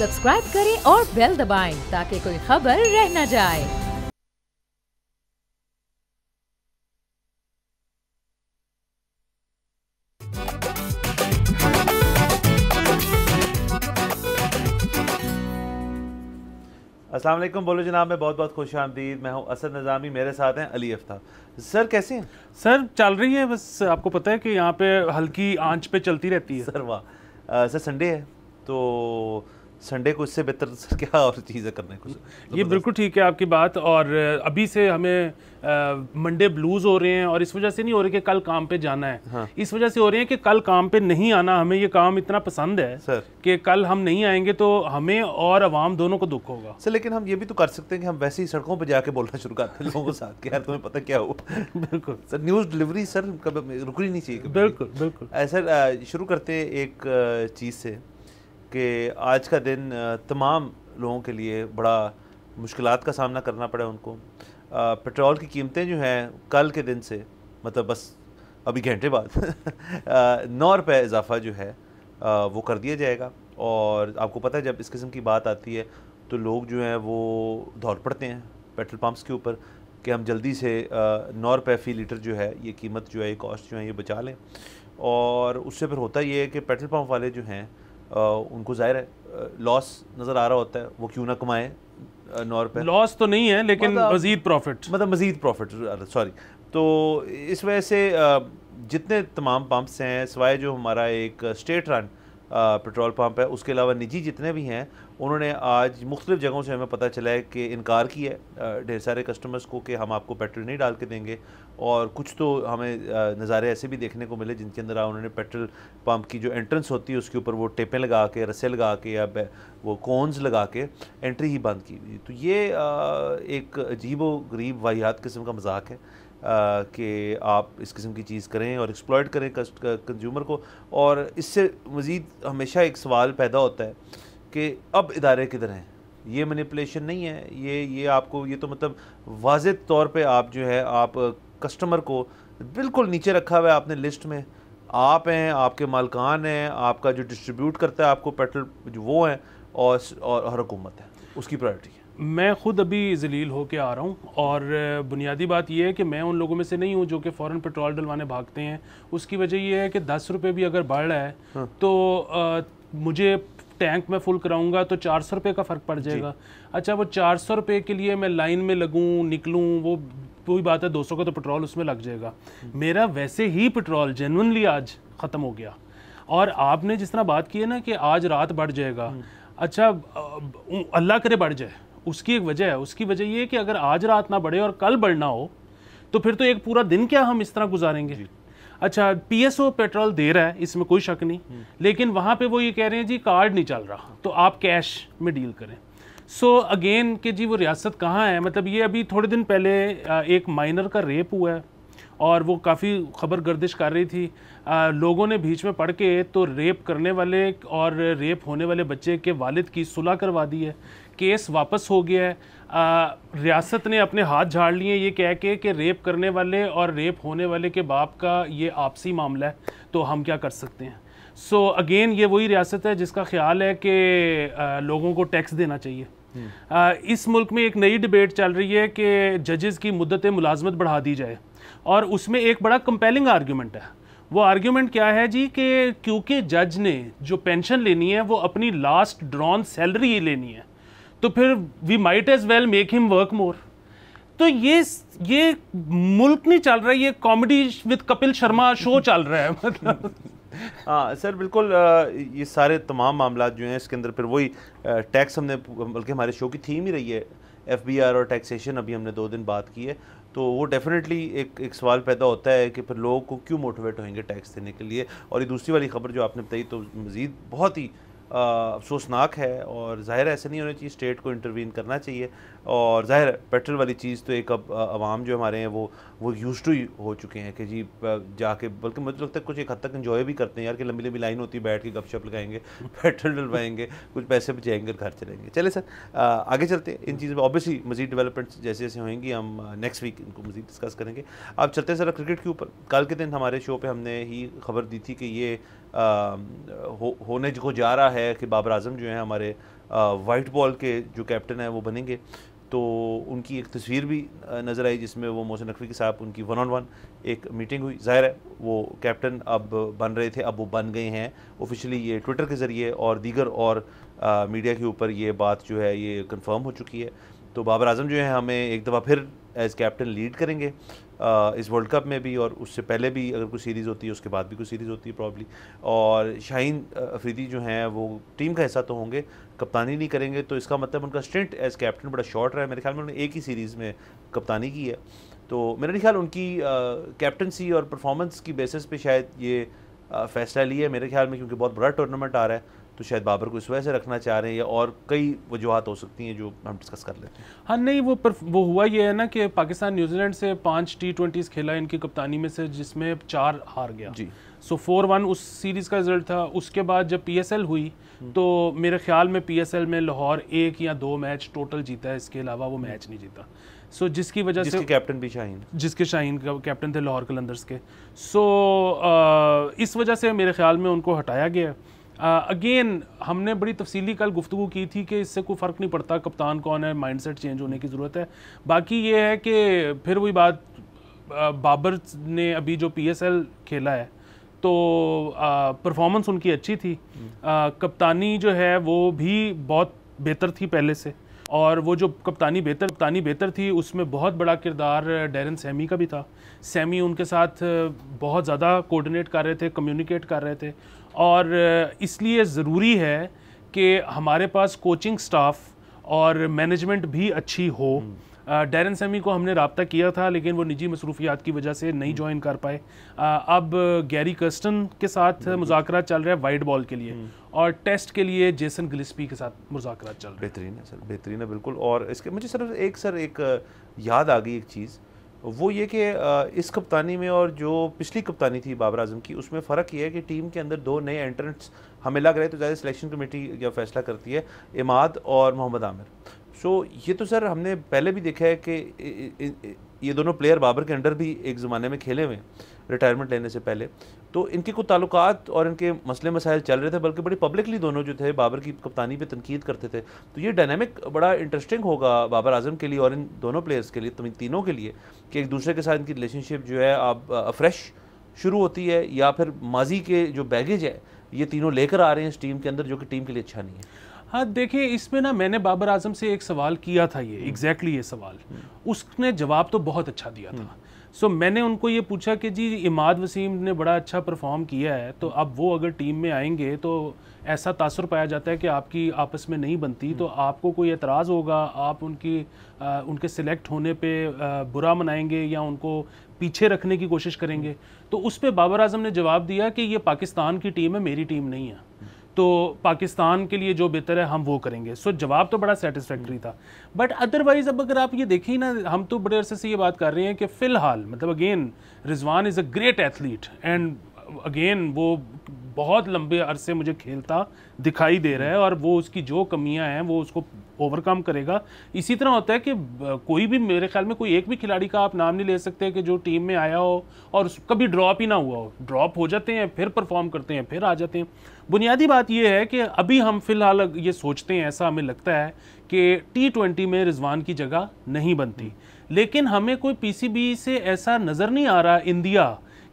Subscribe करें और bell दबाएं ताकि कोई खबर रह न जाए असलम बोलो जनाब मैं बहुत बहुत खुश आमदीद मैं हूँ असद नज़ामी मेरे साथ हैं अली अफ्ताब सर कैसे हैं सर चल रही है बस आपको पता है कि यहाँ पे हल्की आंच पे चलती रहती है सर वाह सर संडे है तो संडे को इससे बेहतर क्या और चीज़ें करने को ये बिल्कुल ठीक है आपकी बात और अभी से हमें मंडे ब्लूज हो रहे हैं और इस वजह से नहीं हो रहे कि कल काम पे जाना है हाँ। इस वजह से हो रहे हैं कि कल काम पे नहीं आना हमें ये काम इतना पसंद है कि कल हम नहीं आएंगे तो हमें और आवाम दोनों को दुख होगा सर लेकिन हम ये भी तो कर सकते हैं कि हम वैसे ही सड़कों पर जाके बोलना शुरू करते हैं लोगों के साथ यार तुम्हें पता क्या हुआ बिल्कुल सर न्यूज़ डिलीवरी सर कभी रुकनी नहीं चाहिए बिल्कुल बिल्कुल सर शुरू करते एक चीज़ से कि आज का दिन तमाम लोगों के लिए बड़ा मुश्किल का सामना करना पड़ा उनको पेट्रोल की कीमतें जो हैं कल के दिन से मतलब बस अभी घंटे बाद नौ रुपये इजाफा जो है वो कर दिया जाएगा और आपको पता है जब इस किस्म की बात आती है तो लोग जो हैं वो दौड़ पड़ते हैं पेट्रोल पम्प्स के ऊपर कि हम जल्दी से नौ रुपये फ़ी लीटर जो है ये कीमत जो है ये कॉस्ट जो है ये बचा लें और उससे फिर होता ये है कि पेट्रोल पम्प वाले जो हैं उनको जाहिर है लॉस नज़र आ रहा होता है वो क्यों ना कमाएं नौ पे लॉस तो नहीं है लेकिन मजीद प्रॉफिट मतलब मजीद प्रॉफिट मतलब सॉरी तो इस वजह से जितने तमाम पम्प्स हैं सवाए जो हमारा एक स्टेट रन पेट्रोल पम्प है उसके अलावा निजी जितने भी हैं उन्होंने आज मुख्तु जगहों से हमें पता चला है कि इनकार किया है ढेर सारे कस्टमर्स को कि हम आपको पेट्रोल नहीं डाल के देंगे और कुछ तो हमें नज़ारे ऐसे भी देखने को मिले जिनके अंदर उन्होंने पेट्रोल पम्प की जो एंट्रेंस होती है उसके ऊपर वो टेपें लगा के रस्से लगा के या वो कोन्स लगा के एंट्री ही बंद की हुई तो ये एक अजीब व गरीब वाहियात किस्म का मजाक है कि आप इस किस्म की चीज़ करें और एक्सप्लॉयट करें कंज्यूमर को और इससे मज़ीद हमेशा एक सवाल पैदा होता है कि अब इदारे किधर हैं ये मनीपलेशन नहीं है ये ये आपको ये तो मतलब वाज तौर पे आप जो है आप कस्टमर को बिल्कुल नीचे रखा हुआ है आपने लिस्ट में आप हैं आपके मालकान हैं आपका जो डिस्ट्रीब्यूट करता है आपको पेट्रोल जो वो हैं और और हर हुकूमत है उसकी प्रायोरिटी है मैं ख़ुद अभी जलील होकर आ रहा हूँ और बुनियादी बात यह है कि मैं उन लोगों में से नहीं हूँ जो कि फ़ौर पेट्रोल डलवाने भागते हैं उसकी वजह यह है कि दस रुपये भी अगर बढ़ रहा है हाँ। तो आ, मुझे टैंक मैं फुल कराऊंगा तो चार सौ रुपये का फ़र्क पड़ जाएगा अच्छा वो चार सौ रुपये के लिए मैं लाइन में लगूँ निकलूँ वो कोई बात है दो सौ का तो पेट्रोल उसमें लग जाएगा हम्म। मेरा वैसे ही पेट्रोल जेनवनली आज ख़त्म हो गया और आपने जिस तरह बात की है ना कि आज रात बढ़ जाएगा हम्म। अच्छा अल्लाह करे बढ़ जाए उसकी एक वजह है उसकी वजह ये है कि अगर आज रात ना बढ़े और कल बढ़ना हो तो फिर तो एक पूरा दिन क्या हम इस तरह गुजारेंगे अच्छा पीएसओ पेट्रोल दे रहा है इसमें कोई शक नहीं हम्म। लेकिन वहाँ पे वो ये कह रहे हैं जी कार्ड नहीं चल रहा तो आप कैश में डील करें सो so, अगेन कि जी वो रियासत कहाँ है मतलब ये अभी थोड़े दिन पहले एक माइनर का रेप हुआ है और वो काफ़ी खबर गर्दिश कर रही थी आ, लोगों ने बीच में पढ़ के तो रेप करने वाले और रेप होने वाले बच्चे के वालिद की सुलह करवा दी है केस वापस हो गया है रियासत ने अपने हाथ झाड़ लिए ये कह के कि रेप करने वाले और रेप होने वाले के बाप का ये आपसी मामला है तो हम क्या कर सकते हैं सो so, अगेन ये वही रियासत है जिसका ख्याल है कि लोगों को टैक्स देना चाहिए हम्म। आ, इस मुल्क में एक नई डिबेट चल रही है कि जजेस की मुद्दत मुलाजमत बढ़ा दी जाए और उसमें एक बड़ा कंपेलिंग आर्ग्यूमेंट है वो आर्ग्यूमेंट क्या है जी कि क्योंकि जज ने जो पेंशन लेनी है वो अपनी लास्ट ड्रॉन सैलरी ही लेनी है तो फिर we might as well make him work more तो ये ये मुल्क नहीं चल रहा है ये comedy with Kapil Sharma show चल रहा है मतलब हाँ सर बिल्कुल ये सारे तमाम मामला जो हैं इसके अंदर फिर वही टैक्स हमने बल्कि हमारे शो की थीम ही रही है एफ बी आर और टैक्सेशन अभी हमने दो दिन बात की है तो वो डेफिनेटली एक एक सवाल पैदा होता है कि फिर लोगों को क्यों मोटिवेट होंगे टैक्स देने के लिए और ये दूसरी वाली खबर जो आपने बताई तो मज़ीद बहुत ही अफसोसनाक है और ज़ाहिर ऐसे नहीं होना चाहिए स्टेट को इंटरवीन करना चाहिए और ज़ाहिर पेट्रोल वाली चीज़ तो एक अब आवाम जो हमारे हैं वो वो यूज टू हो चुके हैं कि जी जाके बल्कि मुझे लगता है कुछ एक हद तक इन्जॉय भी करते हैं यार कि लंबी लंबी लाइन होती है बैठ के गपशप लगाएंगे पेट्रोल डलवाएंगे कुछ पैसे बचाएंगे घर चलेंगे चले सर आगे चलते इन चीज़ों में ऑब्वियसली मजीद डेवलपमेंट्स जैसे जैसे होंगी हम नेक्स्ट वीक इनको मजीद डिस्कस करेंगे आप चलते हैं सर क्रिकेट के ऊपर कल के दिन हमारे शो पर हमने ही खबर दी थी कि ये हो, होने को जा रहा है कि बाबर आजम जो हैं हमारे वाइट बॉल के जो कैप्टन हैं वो बनेंगे तो उनकी एक तस्वीर भी नज़र आई जिसमें वो मोहसिन नकवी के साहब उनकी वन ऑन वन एक मीटिंग हुई ज़ाहिर है वो कैप्टन अब बन रहे थे अब वो बन गए हैं ऑफिशियली ये ट्विटर के ज़रिए और दीगर और आ, मीडिया के ऊपर ये बात जो है ये कंफर्म हो चुकी है तो बाबर आजम जो है हमें एक दफ़ा फिर एज़ कैप्टन लीड करेंगे इस वर्ल्ड कप में भी और उससे पहले भी अगर कोई सीरीज़ होती है उसके बाद भी कोई सीरीज़ होती है प्रॉब्ली और शाहीन अफरीदी जो हैं वो टीम का हिस्सा तो होंगे कप्तानी नहीं करेंगे तो इसका मतलब उनका स्टेंट एज कैप्टन बड़ा शॉर्ट रहा है मेरे ख्याल में उन्होंने एक ही सीरीज़ में कप्तानी की है तो मेरा ख्याल उनकी कैप्टनसी और परफॉर्मेंस की बेसिस पे शायद ये फैसला लिया है मेरे ख्याल में क्योंकि बहुत बड़ा टूर्नामेंट आ रहा है तो शायद बाबर को इस वजह से रखना चाह रहे हैं या और कई वजूहत हो सकती हैं जो हम डिस्कस कर लेते हैं हाँ नहीं वो पर वो हुआ ये है ना कि पाकिस्तान न्यूजीलैंड से पाँच टी ट्वेंटी खेला इनकी कप्तानी में से जिसमें चार हार गया जी सो फोर वन उस सीरीज़ का रिजल्ट था उसके बाद जब पी एस एल हुई हम्म। तो मेरे ख्याल में पी एस एल में लाहौर एक या दो मैच टोटल जीता है इसके अलावा वो मैच नहीं जीता सो so, जिसकी वजह से कैप्टन भी शाहीन जिसके शाहीन का कैप्टन थे लाहौर कलंदर्स के सो so, इस वजह से मेरे ख्याल में उनको हटाया गया है अगेन uh, हमने बड़ी तफसीली कल गुफ्तु की थी कि इससे कोई फ़र्क नहीं पड़ता कप्तान कौन है माइंडसेट चेंज होने की ज़रूरत है बाकी ये है कि फिर वही बात uh, बाबर ने अभी जो पीएसएल खेला है तो परफॉर्मेंस uh, उनकी अच्छी थी आ, हम्म। कप्तानी जो है वो भी बहुत बेहतर थी पहले से और वो जो कप्तानी बेहतर कप्तानी बेहतर थी उसमें बहुत बड़ा किरदार डेरन सैमी का भी था सैमी उनके साथ बहुत ज़्यादा कोऑर्डिनेट कर रहे थे कम्युनिकेट कर रहे थे और इसलिए ज़रूरी है कि हमारे पास कोचिंग स्टाफ और मैनेजमेंट भी अच्छी हो हम्म। डेरन सेमी को हमने रबता किया था लेकिन वो निजी मसरूफियात की वजह से नहीं ज्वाइन हम्म। कर पाए अब गैरी कर्स्टन के साथ मुजाकर चल रहा है वाइट बॉल के लिए हम्म। और टेस्ट के लिए जेसन गलिस्पी के साथ मुजाकर चल रहा है बेहतरीन है सर बेहतरीन है बिल्कुल और इसके मुझे सर एक सर एक याद आ गई एक चीज़ वो ये कि इस कप्तानी में और जो पिछली कप्तानी थी बाबर आजम की उसमें फ़र्क ये है कि टीम के अंदर दो नए एंट्रेंट्स हमें लग रहे तो ज़्यादा सिलेक्शन कमेटी यह फैसला करती है इमाद और मोहम्मद आमिर सो ये तो सर हमने पहले भी देखा है कि ये दोनों प्लेयर बाबर के अंडर भी एक ज़माने में खेले हुए हैं रिटायरमेंट लेने से पहले तो इनके कुछ ताल्लुकात और इनके मसले मसाइल चल रहे थे बल्कि बड़ी पब्लिकली दोनों जो थे बाबर की कप्तानी पे तनकीद करते थे तो ये डायनामिक बड़ा इंटरेस्टिंग होगा बाबर आजम के लिए और इन दोनों प्लेयर्स के लिए तुम तीनों के लिए कि एक दूसरे के साथ इनकी रिलेशनशिप जो है आप फ्रेश शुरू होती है या फिर माजी के जो बैगेज है ये तीनों लेकर आ रहे हैं इस टीम के अंदर जो कि टीम के लिए अच्छा नहीं है हाँ देखिए इसमें ना मैंने बाबर आजम से एक सवाल किया था ये एग्जैक्टली ये सवाल उसने जवाब तो बहुत अच्छा दिया था सो so, मैंने उनको ये पूछा कि जी इमाद वसीम ने बड़ा अच्छा परफॉर्म किया है तो अब वो अगर टीम में आएंगे तो ऐसा तासर पाया जाता है कि आपकी आपस में नहीं बनती तो आपको कोई एतराज़ होगा आप उनकी आ, उनके सिलेक्ट होने पे आ, बुरा मनाएंगे या उनको पीछे रखने की कोशिश करेंगे तो उस पर बाबर आजम ने जवाब दिया कि ये पाकिस्तान की टीम है मेरी टीम नहीं है तो पाकिस्तान के लिए जो बेहतर है हम वो करेंगे सो जवाब तो बड़ा सेटिस्फैक्ट्री था बट अदरवाइज़ अब अगर आप ये देखें ना हम तो बड़े अरसे से ये बात कर रहे हैं कि फ़िलहाल मतलब again Rizwan is a great athlete and again वो बहुत लंबे अरसे मुझे खेलता दिखाई दे रहा है और वो उसकी जो कमियां हैं वो उसको ओवरकम करेगा इसी तरह होता है कि कोई भी मेरे ख्याल में कोई एक भी खिलाड़ी का आप नाम नहीं ले सकते कि जो टीम में आया हो और कभी ड्रॉप ही ना हुआ हो ड्रॉप हो जाते हैं फिर परफॉर्म करते हैं फिर आ जाते हैं बुनियादी बात यह है कि अभी हम फिलहाल ये सोचते हैं ऐसा हमें लगता है कि टी ट्वेंटी में रिजवान की जगह नहीं बनती लेकिन हमें कोई पी से ऐसा नज़र नहीं आ रहा इंडिया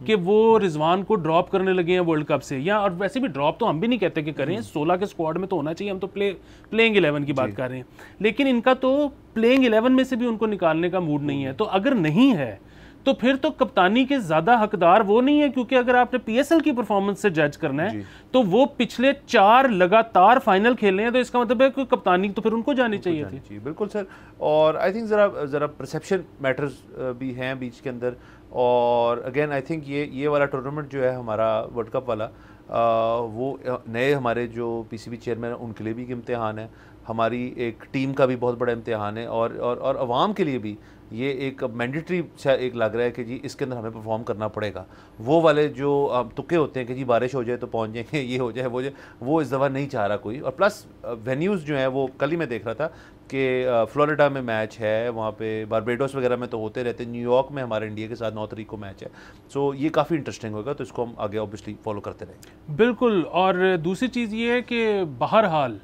कि वो रिजवान को ड्रॉप करने लगे हैं वर्ल्ड कप से या और वैसे भी ड्रॉप तो हम भी नहीं कहते कि करें हम्म। सोलह के स्क्वाड में तो होना चाहिए हम तो प्ले प्लेइंग इलेवन की बात कर रहे हैं लेकिन इनका तो प्लेइंग इलेवन में से भी उनको निकालने का मूड नहीं है तो अगर नहीं है तो फिर तो कप्तानी के ज्यादा हकदार वो नहीं है क्योंकि अगर आपने पीएसएल की परफॉर्मेंस से जज करना है तो वो पिछले चार लगातार फाइनल खेले हैं तो इसका मतलब है कि कप्तानी तो फिर उनको जानी चाहिए थी बिल्कुल सर और आई थिंक जरा जरा परसेप्शन मैटर्स भी हैं बीच के अंदर और अगेन आई थिंक ये ये वाला टूर्नामेंट जो है हमारा वर्ल्ड कप वाला आ, वो नए हमारे जो पीसीबी चेयरमैन हैं उनके लिए भी एक इम्तहान है हमारी एक टीम का भी बहुत बड़ा इम्तहान है और और और आवाम के लिए भी ये एक मैंडेटरी एक लग रहा है कि जी इसके अंदर हमें परफॉर्म करना पड़ेगा वो वाले जो तुके होते हैं कि जी बारिश हो जाए तो पहुंच जाएंगे ये हो जाए वो जाए वो इस दफ़ा नहीं चाह रहा कोई और प्लस वेन्यूज़ जो हैं वो कल ही मैं देख रहा था कि फ्लोरिडा में मैच है वहाँ पे बारबेडोस वगैरह में तो होते रहते न्यूयॉर्क में हमारे इंडिया के साथ नौ तरीक को मैच है सो so, ये काफ़ी इंटरेस्टिंग होगा तो इसको हम आगे ऑब्वियसली फॉलो करते रहेंगे बिल्कुल और दूसरी चीज़ ये है कि बहरहाल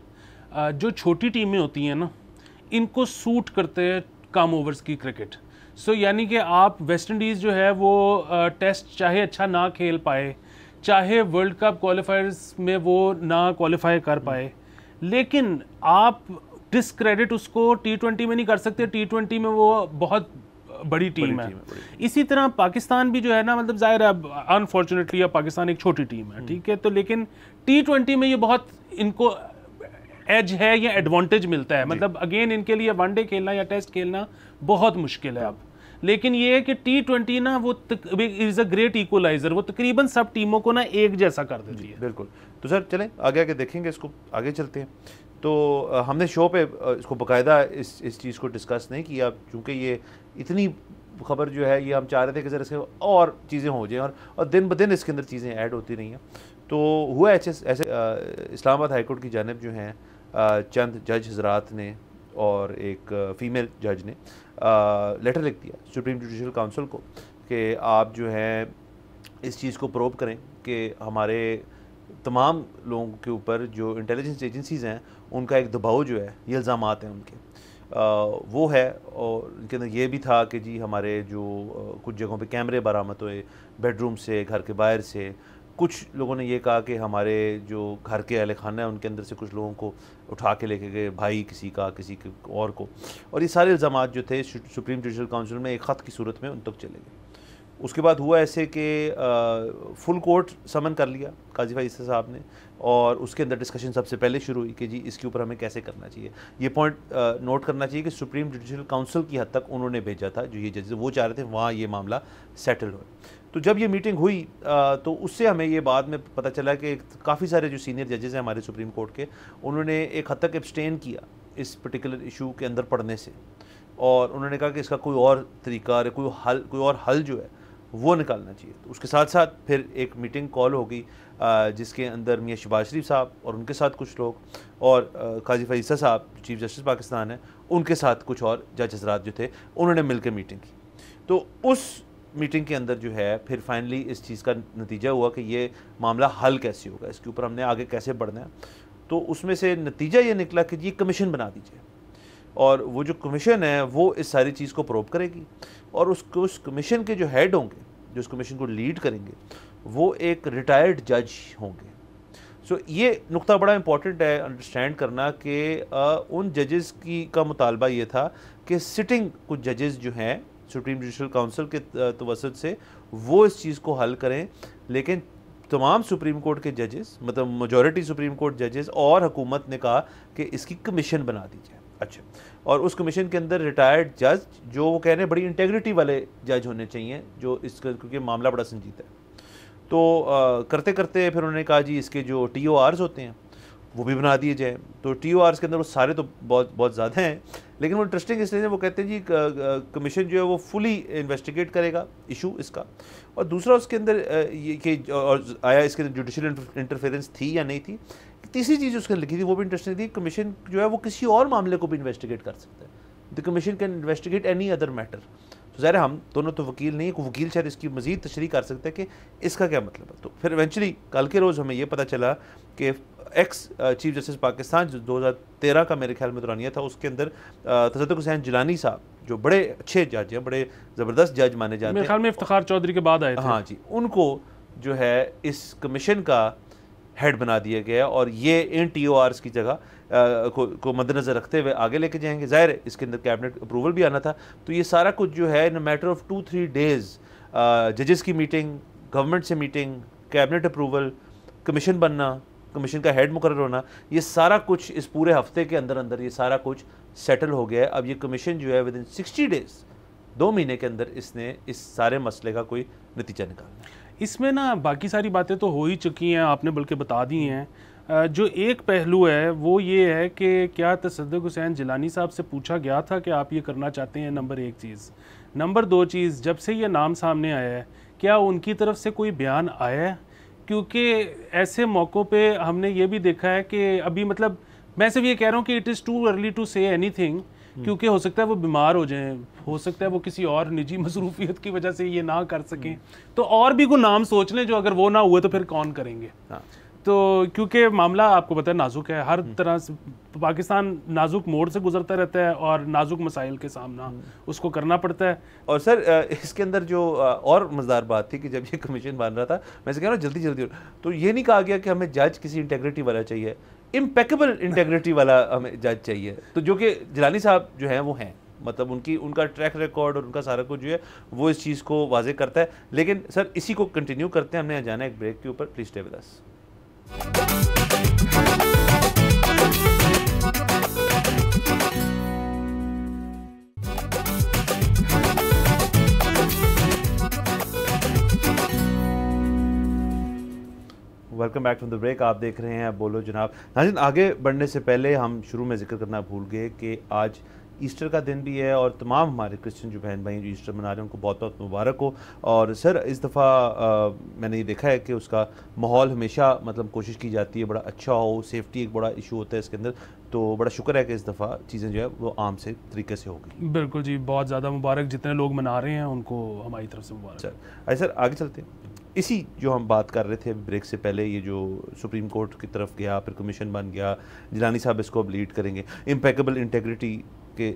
जो छोटी टीमें होती हैं ना इनको सूट करते हैं कम ओवर्स की क्रिकेट सो so, यानी कि आप वेस्ट इंडीज़ जो है वो टेस्ट चाहे अच्छा ना खेल पाए चाहे वर्ल्ड कप क्वालिफायर्स में वो ना क्वालिफाई कर पाए लेकिन आप डिसक्रेडिट उसको टी ट्वेंटी में नहीं कर सकते टी ट्वेंटी में वो बहुत बड़ी टीम बड़ी है, टीम है इसी तरह पाकिस्तान भी जो है ना मतलब जाहिर है अनफॉर्चुनेटली अब पाकिस्तान एक छोटी टीम है हम्म। ठीक है तो लेकिन टी ट्वेंटी में ये बहुत इनको एज है या एडवांटेज मिलता है मतलब अगेन इनके लिए वनडे खेलना या टेस्ट खेलना बहुत मुश्किल है अब लेकिन ये है कि टी ट्वेंटी ना वो इज अ ग्रेट इक्वलाइजर वो तकरीबन सब टीमों को ना एक जैसा कर देती है बिल्कुल तो सर चले आगे आगे देखेंगे इसको आगे चलते हैं तो हमने शो पे इसको बकायदा इस इस चीज़ को डिस्कस नहीं किया क्योंकि ये इतनी खबर जो है ये हम चाह रहे थे कि सर इसके और चीज़ें हो जाए और, और दिन ब दिन इसके अंदर चीज़ें ऐड होती रही हैं तो हुआ ऐसे ऐसे इस्लामाबाद हाईकोर्ट की जानब जो हैं चंद जज हजरात ने और एक फ़ीमेल जज ने लेटर लिख दिया सुप्रीम जुडिशल काउंसिल को कि आप जो है इस चीज़ को प्रोब करें कि हमारे तमाम लोगों के ऊपर जो इंटेलिजेंस एजेंसीज़ हैं उनका एक दबाव जो है ये इल्ज़ाम हैं उनके आ, वो है और उनके अंदर ये भी था कि जी हमारे जो आ, कुछ जगहों पे कैमरे बरामद हुए बेडरूम से घर के बाहर से कुछ लोगों ने ये कहा कि हमारे जो घर के अहल खाना है उनके अंदर से कुछ लोगों को उठा के लेके गए भाई किसी का किसी के और को और ये सारे इल्ज़ाम जो थे सुप्रीम जुडिशल काउंसिल में एक ख़त की सूरत में उन तक चले गए उसके बाद हुआ ऐसे कि फुल कोर्ट समन कर लिया काजी भाई साहब ने और उसके अंदर डिस्कशन सबसे पहले शुरू हुई कि जी इसके ऊपर हमें कैसे करना चाहिए ये पॉइंट नोट करना चाहिए कि सुप्रीम जुडिशल काउंसिल की हद तक उन्होंने भेजा था जो ये जज वो चाह रहे थे वहाँ ये मामला सेटल हो तो जब ये मीटिंग हुई तो उससे हमें ये बाद में पता चला कि काफ़ी सारे जो सीनियर जजेस हैं हमारे सुप्रीम कोर्ट के उन्होंने एक हद तक एब्सटेन किया इस पर्टिकुलर इशू के अंदर पढ़ने से और उन्होंने कहा कि इसका कोई और तरीका या कोई हल कोई और हल जो है वो निकालना चाहिए तो उसके साथ साथ फिर एक मीटिंग कॉल होगी जिसके अंदर मियाँ शबाज शरीफ साहब और उनके साथ कुछ लोग और काजी फैसा साहब चीफ जस्टिस पाकिस्तान हैं उनके साथ कुछ और जज हजरात जो थे उन्होंने मिलकर मीटिंग की तो उस मीटिंग के अंदर जो है फिर फाइनली इस चीज़ का नतीजा हुआ कि ये मामला हल कैसे होगा इसके ऊपर हमने आगे कैसे बढ़ना है तो उसमें से नतीजा ये निकला कि ये कमीशन बना दीजिए और वो जो कमीशन है वो इस सारी चीज़ को प्रोव करेगी और उसको उस कमीशन के जो हेड होंगे जो उस कमीशन को लीड करेंगे वो एक रिटायर्ड जज होंगे सो so, ये नुक्ता बड़ा इम्पॉर्टेंट है अंडरस्टैंड करना कि उन जजेस की का मुतालबा ये था कि सिटिंग कुछ जजेस जो हैं सुप्रीम जुडिशल काउंसिल के तवसत से वो इस चीज़ को हल करें लेकिन तमाम सुप्रीम कोर्ट के जजेस मतलब मजॉरिटी सुप्रीम कोर्ट जजेस और हुकूमत ने कहा कि इसकी कमीशन बना दी जाए अच्छा और उस कमीशन के अंदर रिटायर्ड जज जो वो कह रहे हैं बड़ी इंटेग्रिटी वाले जज होने चाहिए जो इसका क्योंकि मामला बड़ा संजीदा है तो आ, करते करते फिर उन्होंने कहा जी इसके जो टी ओ आर्स होते हैं वो भी बना दिए जाएँ तो टी के अंदर वो सारे तो बहुत बहुत ज़्यादा हैं लेकिन वो इंटरेस्टिंग इसलिए वो कहते हैं जी कमीशन जो है वो फुली इन्वेस्टिगेट करेगा इशू इसका और दूसरा उसके अंदर ये कि और आया इसके अंदर जुडिशल इंटरफेरेंस थी या नहीं थी तीसरी चीज़ उसके लिखी थी वो भी इंटरेस्टिंग थी कमीशन जो है वो किसी और मामले को भी इन्वेस्टिगेट कर सकता है the commission can investigate any other matter तो ज़ाहिर हम दोनों तो वकील नहीं वकील शायद इसकी मज़ीद तशरी कर सकते हैं कि इसका क्या मतलब है तो फिर एवेंचुअली कल के रोज़ हमें यह पता चला कि एक्स चीफ जस्टिस पाकिस्तान जो दो हज़ार तेरह का मेरे ख्याल में दौरानिया था उसके अंदर तजद हुसैन जिलानी साहब जो बड़े अच्छे जज हैं बड़े ज़बरदस्त जज माने जाते हैं ख्याल में इफ्तार चौधरी के बाद आए हाँ जी उनको जो है इस कमीशन का हेड बना दिया गया और ये इन टी ओ आर्स की जगह को, को मद्देनज़र रखते हुए आगे लेके जाएंगे ज़ाहिर है इसके अंदर कैबिनेट अप्रूवल भी आना था तो ये सारा कुछ जो है in matter of two three days जजेस की मीटिंग गवर्नमेंट से मीटिंग कैबिनेट अप्रूवल कमीशन बनना कमीशन का हेड मुकर होना ये सारा कुछ इस पूरे हफ्ते के अंदर अंदर ये सारा कुछ सेटल हो गया है अब ये कमीशन जो है विद इन सिक्सटी डेज़ दो महीने के अंदर इसने इस सारे मसले का कोई नतीजा निकाला इसमें ना बाकी सारी बातें तो हो ही चुकी हैं आपने बल्कि बता दी हैं जो एक पहलू है वो ये है कि क्या तसदक हुसैन जिलानी साहब से पूछा गया था कि आप ये करना चाहते हैं नंबर एक चीज़ नंबर दो चीज़ जब से ये नाम सामने आया है क्या उनकी तरफ से कोई बयान आया है क्योंकि ऐसे मौक़ों पे हमने ये भी देखा है कि अभी मतलब मैं सिर्फ ये कह रहा हूँ कि it is too early to say anything क्योंकि हो सकता है वो बीमार हो जाएं हो सकता है वो किसी और निजी मसरूफियत की वजह से ये ना कर सकें हम्म। तो और भी कोई नाम सोच लें जो अगर वो ना हुए तो फिर कौन करेंगे हाँ तो क्योंकि मामला आपको पता है नाजुक है हर हम्म। तरह से पाकिस्तान नाजुक मोड़ से गुजरता रहता है और नाजुक मसाइल के सामना हम्म। उसको करना पड़ता है और सर इसके अंदर जो और मज़ेदार बात थी कि जब ये कमीशन बन रहा था मैं कह रहा हूँ जल्दी जल्दी तो ये नहीं कहा गया कि हमें जज किसी इंटेग्रिटी वाला चाहिए इम्पेकेबल इंटेग्रिटी वाला हमें जज चाहिए तो जो कि जलानी साहब जो हैं वो हैं मतलब उनकी उनका ट्रैक रिकॉर्ड और उनका सारा कुछ जो है वो इस चीज़ को वाजे करता है लेकिन सर इसी को कंटिन्यू करते हैं हमने जाना है एक ब्रेक के ऊपर please stay with us welcome back from the break आप देख रहे हैं बोलो जनाब नाजिन आगे बढ़ने से पहले हम शुरू में जिक्र करना भूल गए कि आज ईस्टर का दिन भी है और तमाम हमारे क्रिश्चियन जो बहन भाई जो ईस्टर मना रहे हैं उनको बहुत बहुत मुबारक हो और सर इस दफ़ा मैंने ये देखा है कि उसका माहौल हमेशा मतलब कोशिश की जाती है बड़ा अच्छा हो सेफ्टी एक बड़ा इशू होता है इसके अंदर तो बड़ा शुक्र है कि इस दफ़ा चीज़ें जो है वो आम से तरीके से होगी बिल्कुल जी बहुत ज़्यादा मुबारक जितने लोग मना रहे हैं उनको हमारी तरफ से मुबारक सर अरे सर आगे चलते हैं इसी जो हम बात कर रहे थे ब्रेक से पहले ये जो सुप्रीम कोर्ट की तरफ गया फिर कमीशन बन गया जिलानी साहब इसको अब लीड करेंगे इम्पेकेबल इंटेग्रिटी के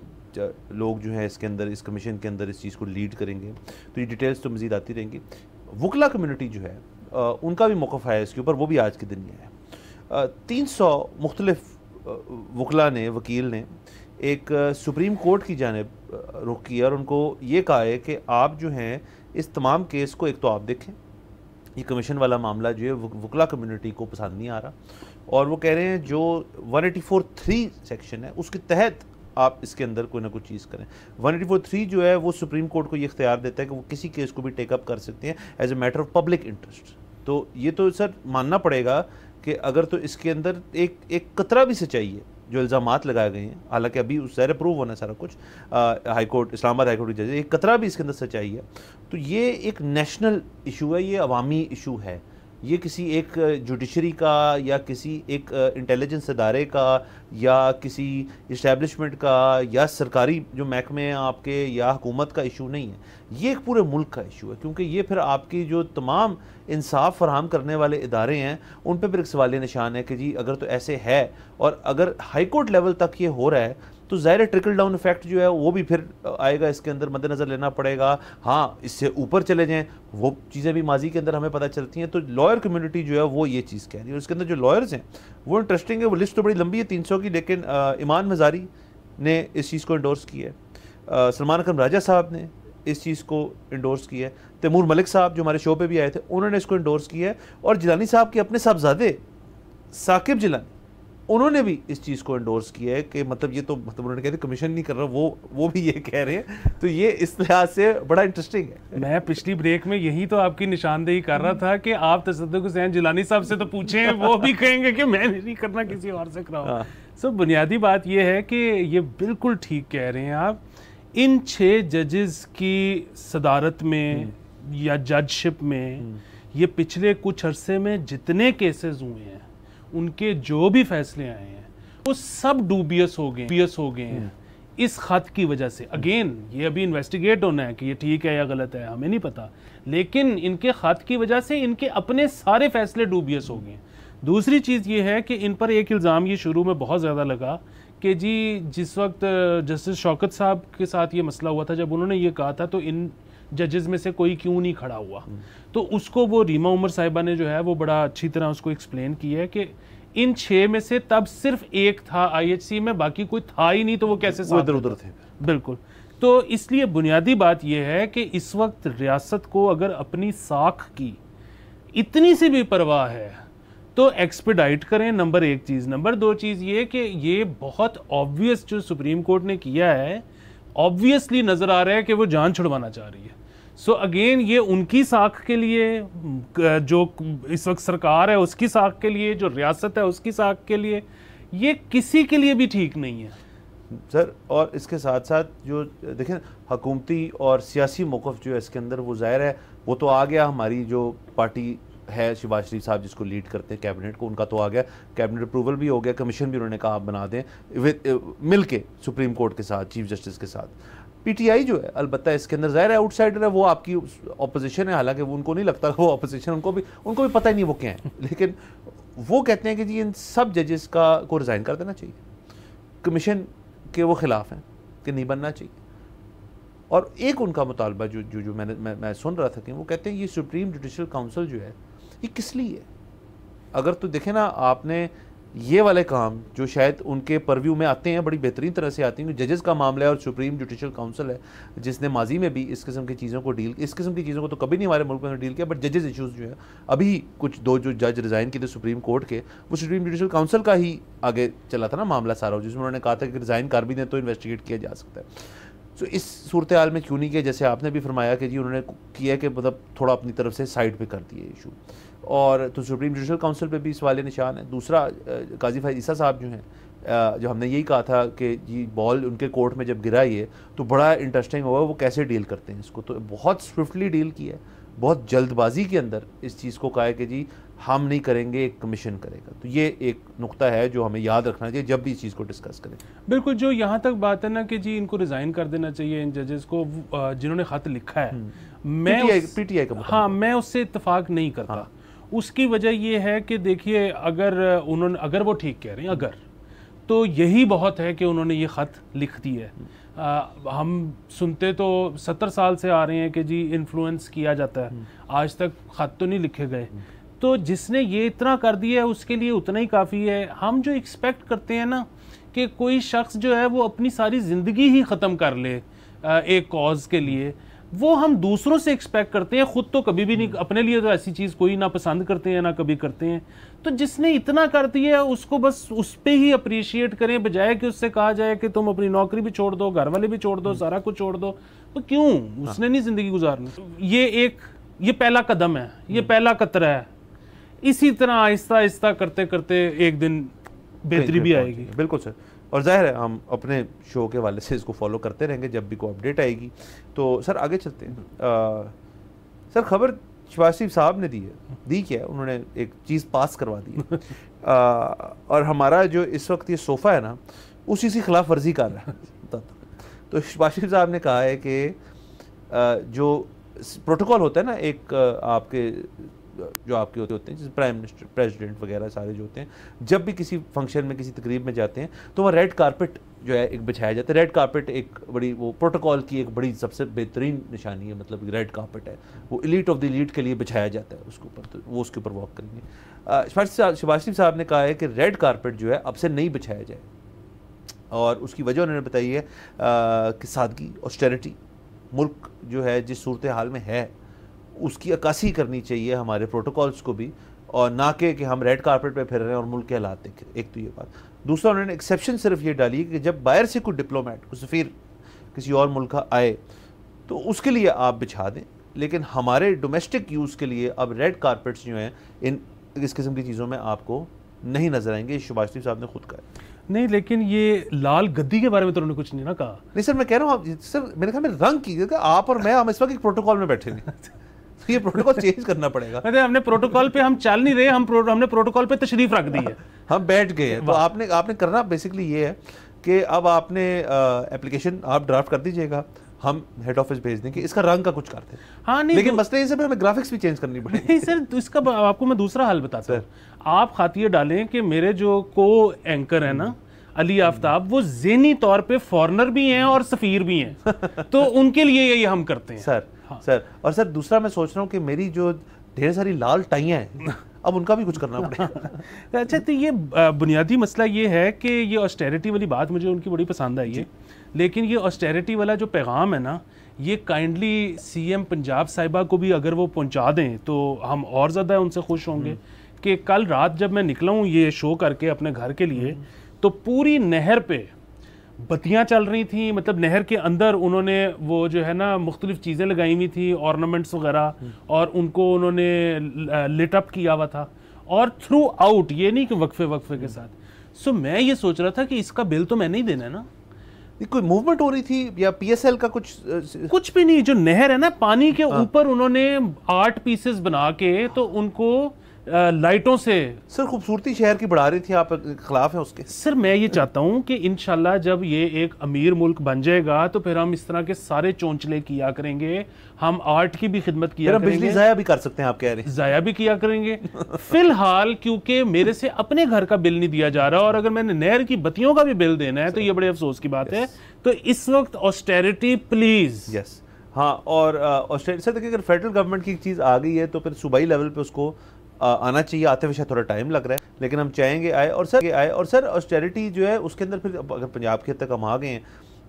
लोग जो है इसके अंदर इस कमीशन के अंदर इस चीज़ को लीड करेंगे तो ये डिटेल्स तो मज़ीद आती रहेंगी वकला कम्यूनिटी जो है उनका भी मौक़ है इसके ऊपर वो भी आज के दिन यह है तीन सौ मुख्तलफ वकला ने वकील ने एक सुप्रीम कोर्ट की जानब रुख किया और उनको ये कहा है कि आप जो हैं इस तमाम केस को एक तो आप देखें ये कमीशन वाला मामला जो है वकला कम्यूनिटी को पसंद नहीं आ रहा और वो कह रहे हैं जो one eighty four three section है उसके तहत आप इसके अंदर कोई ना कोई चीज़ करें वन एटी फोर थ्री जो है वो सुप्रीम कोर्ट को ये इख्तियार देता है कि वो किसी केस को भी टेकअप कर सकते हैं as a matter of public interest तो ये तो सर मानना पड़ेगा कि अगर तो इसके अंदर एक एक कतरा भी सच्चाई है जो इल्ज़ाम लगाए गए हैं हालांकि अभी उस सैर प्रूव होना सारा कुछ हाईकोर्ट इस्लामाबाद हाईकोर्ट की जज एक कतरा भी इसके अंदर सच्चाई है तो ये एक नेशनल इशू है ये अवामी इशू है ये किसी एक जुडिशरी का या किसी एक इंटेलिजेंस अदारे का या किसी इस्टेबलिशमेंट का या सरकारी जो महकमे हैं आपके या हुकूमत का इशू नहीं है ये एक पूरे मुल्क का इशू है क्योंकि ये फिर आपकी जो तमाम इंसाफ फराहम करने वाले इदारे हैं उन पर फिर एक सवाल निशान है कि जी अगर तो ऐसे है और अगर हाईकोर्ट लेवल तक ये हो रहा है तो ज़ाहिर ट्रिकल डाउन इफेक्ट जो है वो भी फिर आएगा इसके अंदर मद्देनज़र लेना पड़ेगा हाँ इससे ऊपर चले जाएँ वो चीज़ें भी माजी के अंदर हमें पता चलती हैं तो लॉयर कम्युनिटी जो है वो ये चीज़ कह रही है और इसके अंदर जो लॉयर्स हैं वो इंटरेस्टिंग है वो लिस्ट तो बड़ी लंबी है तीन की लेकिन ईमान मजारी ने इस चीज़ को इंडोर्स किया है सलमान अकरम राजा साहब ने इस चीज़ को इंडोर्स किया है तैमूर मलिक साहब जो हमारे शो पे भी आए थे उन्होंने इसको इंडोर्स किया है और जिलानी साहब के अपने साहबजादे साकिब जिलानी उन्होंने भी इस चीज़ को एंडोर्स किया है कि मतलब ये तो मतलब उन्होंने कह रहे कमीशन नहीं कर रहा वो वो भी ये कह रहे हैं तो ये इस लिहाज से बड़ा इंटरेस्टिंग है मैं पिछली ब्रेक में यही तो आपकी निशानदेही कर रहा था कि आप तसद हुसैन जिलानी साहब से तो पूछे वो भी कहेंगे कि मैं नहीं करना किसी और से कराऊँ हाँ। सो बुनियादी बात यह है कि ये बिल्कुल ठीक कह रहे हैं आप इन छः जजेस की सदारत में हम्म। या जजशिप में हम्म। ये पिछले कुछ अरसे में जितने केसेस हुए हैं उनके जो भी फैसले आए हैं वो सब डूबियस हो गए डूबियस हो गए हैं हम्म। इस खत की वजह से अगेन ये अभी इन्वेस्टिगेट होना है कि ये ठीक है या गलत है हमें नहीं पता लेकिन इनके खत की वजह से इनके अपने सारे फैसले डूबियस हो गए दूसरी चीज़ ये है कि इन पर एक इल्ज़ाम ये शुरू में बहुत ज़्यादा लगा कि जी जिस वक्त जस्टिस शौकत साहब के साथ ये मसला हुआ था जब उन्होंने ये कहा था तो इन जजेस में से कोई क्यों नहीं खड़ा हुआ तो उसको वो रीमा उमर साहिबा ने जो है वो बड़ा अच्छी तरह उसको एक्सप्लेन किया है कि इन छः में से तब सिर्फ एक था आईएचसी में बाकी कोई था ही नहीं तो वो कैसे उधर उधर थे बिल्कुल तो इसलिए बुनियादी बात यह है कि इस वक्त रियासत को अगर अपनी साख की इतनी सी भी परवाह है तो एक्सपेडाइट करें नंबर एक चीज़ नंबर दो चीज़ ये कि ये बहुत ऑब्वियस जो सुप्रीम कोर्ट ने किया है ऑब्वियसली नज़र आ रहा है कि वो जान छुड़वाना चाह रही है सो so अगेन ये उनकी साख के लिए जो इस वक्त सरकार है उसकी साख के लिए जो रियासत है उसकी साख के लिए ये किसी के लिए भी ठीक नहीं है सर और इसके साथ साथ जो देखें हकूमती और सियासी मौक़ जो है इसके अंदर वो ज़ाहिर है वो तो आ गया हमारी जो पार्टी है शिवाज शरीफ साहब जिसको लीड करते हैं कैबिनेट को उनका तो आ गया कैबिनेट अप्रूवल भी हो गया कमीशन भी उन्होंने कहा आप बना दें विद मिल के सुप्रीम कोर्ट के साथ चीफ जस्टिस के साथ पीटीआई जो है अलबत्ता इसके अंदर जाहिर है आउटसाइडर है वो आपकी अपोजिशन है हालांकि वो उनको नहीं लगता वो अपोजिशन उनको भी उनको भी पता ही नहीं वो क्या है लेकिन वो कहते हैं कि जी इन सब जजेस का को रिज़ाइन कर देना चाहिए कमीशन के वो खिलाफ हैं कि नहीं बनना चाहिए और एक उनका मुतालबा जो जो जो मैंने मैं, मैं सुन रहा था कि वो कहते हैं ये सुप्रीम जुडिशल काउंसिल जो है ये किस लिए है अगर तो देखें ना आपने ये वाले काम जो शायद उनके परव्यू में आते हैं बड़ी बेहतरीन तरह से आते हैं जजेस का मामला है और सुप्रीम जुडिशल काउंसिल है जिसने माजी में भी इस किस्म की चीज़ों को डील इस किस्म की चीज़ों को तो कभी नहीं हमारे मुल्क में डील किया बट जजेस इशूज़ जो है अभी कुछ दो जो जज रिज़ाइन किए थे सुप्रीम कोर्ट के वो सुप्रीम जुडिशल काउंसिल का ही आगे चला था ना मामला सारा जिसमें उन्होंने कहा था कि रिज़ाइन कर भी दें तो इन्वेस्टिगेट किया जा सकता है तो इस सूरत हाल में क्यों नहीं किया जैसे आपने भी फरमाया कि जी उन्होंने किया कि मतलब थोड़ा अपनी तरफ से साइड पर कर दिए इशू और तो सुप्रीम जुडिशल काउंसिल पे भी इस वाले निशान है दूसरा काजी फैज ईसा साहब जो हैं जो हमने यही कहा था कि जी बॉल उनके कोर्ट में जब गिरा ये तो बड़ा इंटरेस्टिंग हुआ वो कैसे डील करते हैं इसको तो बहुत स्विफ्टली डील किया है बहुत जल्दबाजी के अंदर इस चीज़ को कहा है कि जी हम नहीं करेंगे एक कमीशन करेगा तो ये एक नुक्ता है जो हमें याद रखना चाहिए जब भी इस चीज़ को डिस्कस करें बिल्कुल जो यहाँ तक बात है ना कि जी इनको रिज़ाइन कर देना चाहिए इन जजेस को जिन्होंने खत लिखा है हम्म। मैं पीटीआई उस... का हाँ मैं उससे इतफाक नहीं करता हाँ। उसकी वजह ये है कि देखिए अगर उन्होंने अगर वो ठीक कह रहे हैं अगर तो यही बहुत है कि उन्होंने ये ख़त लिख दी है आ, हम सुनते तो सत्तर साल से आ रहे हैं कि जी इन्फ्लुएंस किया जाता है आज तक ख़त तो नहीं लिखे गए तो जिसने ये इतना कर दिया है उसके लिए उतना ही काफ़ी है हम जो एक्सपेक्ट करते हैं ना कि कोई शख्स जो है वो अपनी सारी ज़िंदगी ही ख़त्म कर ले एक कॉज के लिए वो हम दूसरों से एक्सपेक्ट करते हैं खुद तो कभी भी नहीं हम्म। अपने लिए तो ऐसी चीज़ कोई ना पसंद करते हैं ना कभी करते हैं तो जिसने इतना कर दिया उसको बस उस पर ही अप्रिशिएट करें बजाय कि उससे कहा जाए कि तुम अपनी नौकरी भी छोड़ दो घर वाले भी छोड़ दो हम्म। सारा कुछ छोड़ दो तो क्यों उसने हाँ। नहीं ज़िंदगी गुजारनी ये एक ये पहला कदम है ये हम्म। पहला कतरा है इसी तरह आहिस्ता आहिस्ता करते करते एक दिन बेहतरी भी आएगी बिल्कुल सर और जाहिर है हम अपने शो के वाले से इसको फॉलो करते रहेंगे जब भी कोई अपडेट आएगी तो सर आगे चलते हैं आ, सर खबर शिवासी साहब ने दी है दी क्या है उन्होंने एक चीज़ पास करवा दी आ, और हमारा जो इस वक्त ये सोफ़ा है ना उसी से खिलाफ वर्जी कर रहा है तो शिवाशिफ साहब ने कहा है कि जो प्रोटोकॉल होता है ना एक आपके जो आपके होते होते हैं जैसे प्राइम मिनिस्टर प्रेसिडेंट वगैरह सारे जो होते हैं जब भी किसी फंक्शन में किसी तकरीब में जाते हैं तो वहाँ रेड कारपेट जो है एक बिछाया जाता है रेड कारपेट एक बड़ी वो प्रोटोकॉल की एक बड़ी सबसे बेहतरीन निशानी है मतलब रेड कारपेट है वो इलीट ऑफ द इलीट के लिए बिछाया जाता है उसके ऊपर तो वो उसके ऊपर वॉक करेंगे शिवाशिव साहब ने कहा है कि रेड कारपेट जो है अब से नहीं बिछाया जाए और उसकी वजह उन्होंने बताई है कि सादगी ऑस्टेरिटी मुल्क जो है जिस सूरत हाल में है उसकी अक्सी करनी चाहिए हमारे प्रोटोकॉल्स को भी और ना के कि हम रेड कारपेट पे फिर रहे हैं और मुल्क के हालात देख रहे एक तो ये बात दूसरा उन्होंने एक्सेप्शन सिर्फ ये डाली कि जब बाहर से कोई डिप्लोमेट कोई सफ़ीर किसी और मुल्क का आए तो उसके लिए आप बिछा दें लेकिन हमारे डोमेस्टिक यूज़ के लिए अब रेड कारपेट्स जो हैं इन इस किस्म की चीज़ों में आपको नहीं नजर आएंगे शुभाष साहब ने खुद कहा नहीं लेकिन ये लाल गद्दी के बारे में तो उन्होंने कुछ नहीं ना कहा नहीं सर मैं कह रहा हूँ आप सर मेरे ख्याल में रंग की आप और मैं हम इस वक्त एक प्रोटोकॉल में बैठे हैं तो ये प्रोटोकॉल चेंज करना पड़ेगा अरे हमने प्रोटोकॉल पे हम चल नहीं रहे हम प्रो, हमने प्रोटोकॉल पे तशरीफ रख दी है हम बैठ गए हैं तो आपने आपने करना बेसिकली ये है कि अब आपने एप्लीकेशन आप ड्राफ्ट कर दीजिएगा हम हेड ऑफिस भेज देंगे इसका रंग का कुछ करते हैं हाँ नहीं लेकिन तो- मसले इसे हमें ग्राफिक्स भी चेंज करनी पड़ेगी नहीं सर तो इसका आपको मैं दूसरा हल बताता हूँ आप खातिए डालें कि मेरे जो को एंकर है ना हम्म। अली आफ्ताब वो जेनी तौर पे फॉरनर भी हैं और सफ़ीर भी हैं तो उनके लिए यही हम करते हैं सर हाँ। सर और सर दूसरा मैं सोच रहा हूँ कि मेरी जो ढेर सारी लाल टाइयाँ हैं अब उनका भी कुछ करना पड़ेगा तो अच्छा तो ये बुनियादी मसला ये है कि ये ऑस्टेरिटी वाली बात मुझे उनकी बड़ी पसंद आई है लेकिन ये ऑस्टेरिटी वाला जो पैगाम है ना ये काइंडली सीएम पंजाब साहिबा को भी अगर वो पहुंचा दें तो हम और ज़्यादा उनसे खुश हम्म। होंगे कि कल रात जब मैं निकला हूँ ये शो करके अपने घर के लिए हम्म। तो पूरी नहर पे बत्तियाँ चल रही थी मतलब नहर के अंदर उन्होंने वो जो है ना मुख्तलिफ चीज़ें लगाई हुई थी ऑर्नामेंट्स वगैरह हम्म। और उनको उन्होंने लिटअप किया हुआ था और थ्रू आउट ये नहीं कि वक्फे वक्फे के हम्म। साथ सो मैं ये सोच रहा था कि इसका बिल तो मैंने ही देना है ना कोई मूवमेंट हो रही थी या पीएसएल का कुछ कुछ भी नहीं जो नहर है ना पानी के हाँ। ऊपर उन्होंने आर्ट पीसेस बना के तो उनको लाइटों से सर खूबसूरती शहर की बढ़ा रही थी आप खिलाफ है उसके सर मैं ये चाहता हूँ कि इन जब ये एक अमीर मुल्क बन जाएगा तो फिर हम इस तरह के सारे चौंचले किया करेंगे हम आर्ट की भी खिदमत किया करेंगे बिजली जाया भी कर सकते हैं आप कह रहे हैं जाया भी किया करेंगे फिलहाल क्योंकि मेरे से अपने घर का बिल नहीं दिया जा रहा और अगर मैंने नहर की बत्तियों का भी बिल देना है तो ये बड़े अफसोस की बात है तो इस वक्त ऑस्टेरिटी प्लीज यस हाँ और ऑस्ट्रेलिया सर देखिए अगर फेडरल गवर्नमेंट की चीज़ आ गई है तो फिर सूबाई लेवल पे उसको आना चाहिए आते हुए थोड़ा टाइम लग रहा है लेकिन हम चाहेंगे आए और सर आए और सर ऑस्टेरिटी जो है उसके अंदर फिर अगर पंजाब के तक हम आ गए हैं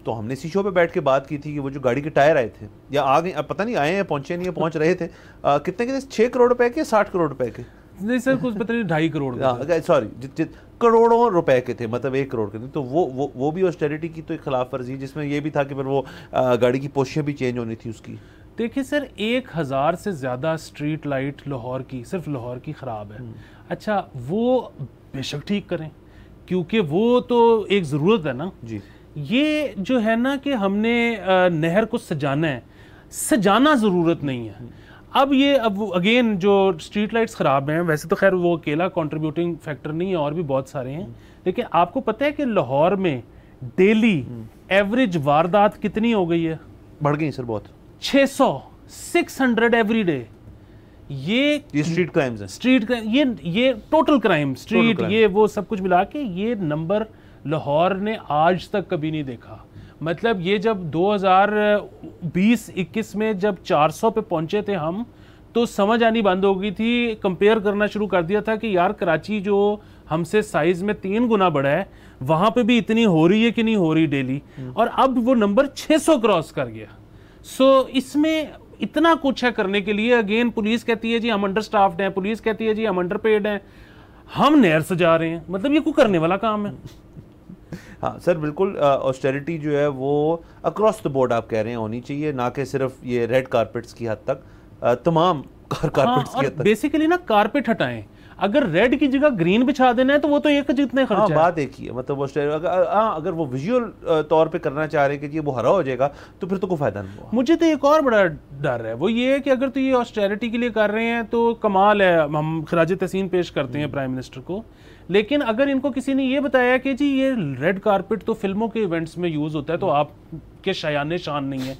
तो हमने इसी शो पे बैठ के बात की थी कि वो जो गाड़ी के टायर आए थे या आ गए पता नहीं आए हैं पहुंचे नहीं है पहुंच रहे थे आ, कितने कितने छः करोड़ रुपए के साठ करोड़ रुपए के नहीं सर कुछ पता नहीं ढाई करोड़ सॉरी हाँ, करोड़ों रुपए के थे मतलब एक करोड़ के थे तो वो वो वो भी ऑस्टेरिटी की तो एक खिलाफ वर्जी जिसमें ये भी था कि फिर वो आ, गाड़ी की पोशियाँ भी चेंज होनी थी उसकी देखिए सर एक हज़ार से ज़्यादा स्ट्रीट लाइट लाहौर की सिर्फ लाहौर की ख़राब है हम्म। अच्छा वो बेशक ठीक करें क्योंकि वो तो एक ज़रूरत है ना जी ये जो है ना कि हमने नहर को सजाना है सजाना ज़रूरत नहीं है हम्म। अब ये अब अगेन जो स्ट्रीट लाइट्स ख़राब हैं वैसे तो खैर वो अकेला कंट्रीब्यूटिंग फैक्टर नहीं है और भी बहुत सारे हैं लेकिन हम्म। आपको पता है कि लाहौर में डेली एवरेज वारदात कितनी हो गई है बढ़ गई सर बहुत 600 600 एवरी डे ये, स्ट्रीट क्राइम्स स्ट्रीट क्राइम ये ये टोटल क्राइम स्ट्रीट ये वो सब कुछ मिला के ये नंबर लाहौर ने आज तक कभी नहीं देखा मतलब ये जब 2020-21 में जब 400 पे पहुंचे थे हम तो समझ आनी बंद हो गई थी कंपेयर करना शुरू कर दिया था कि यार कराची जो हमसे साइज में तीन गुना बड़ा है वहां पे भी इतनी हो रही है कि नहीं हो रही डेली हम्म। और अब वो नंबर 600 क्रॉस कर गया सो so, इसमें इतना कुछ है करने के लिए अगेन पुलिस कहती है जी हम अंडर स्टाफ्ड हैं पुलिस कहती है जी हम अंडर पेड हैं हम नहर सजा रहे हैं मतलब ये कोई करने वाला काम है हाँ सर बिल्कुल ऑस्टेरिटी जो है वो अक्रॉस द बोर्ड आप कह रहे हैं होनी चाहिए ना कि सिर्फ ये रेड कारपेट्स की हद तक आ, तमाम कार हाँ, की हद तक बेसिकली ना कारपेट हटाएं अगर रेड की जगह ग्रीन बिछा देना है तो वो तो एक जितने खर्चा हाँ, बात एक ही है मतलब वो अगर आ, हाँ, अगर वो विजुअल तौर पे करना चाह रहे हैं कि ये वो हरा हो जाएगा तो फिर तो कोई फायदा नहीं हुआ मुझे तो एक और बड़ा डर है वो ये है कि अगर तो ये ऑस्टेरिटी के लिए कर रहे हैं तो कमाल है हम खराज तहसीन पेश करते हैं प्राइम हम्म। मिनिस्टर को लेकिन अगर इनको किसी ने ये बताया कि जी ये रेड कारपेट तो फिल्मों के इवेंट्स में यूज़ होता है तो हम्म। आप के शयान शान नहीं है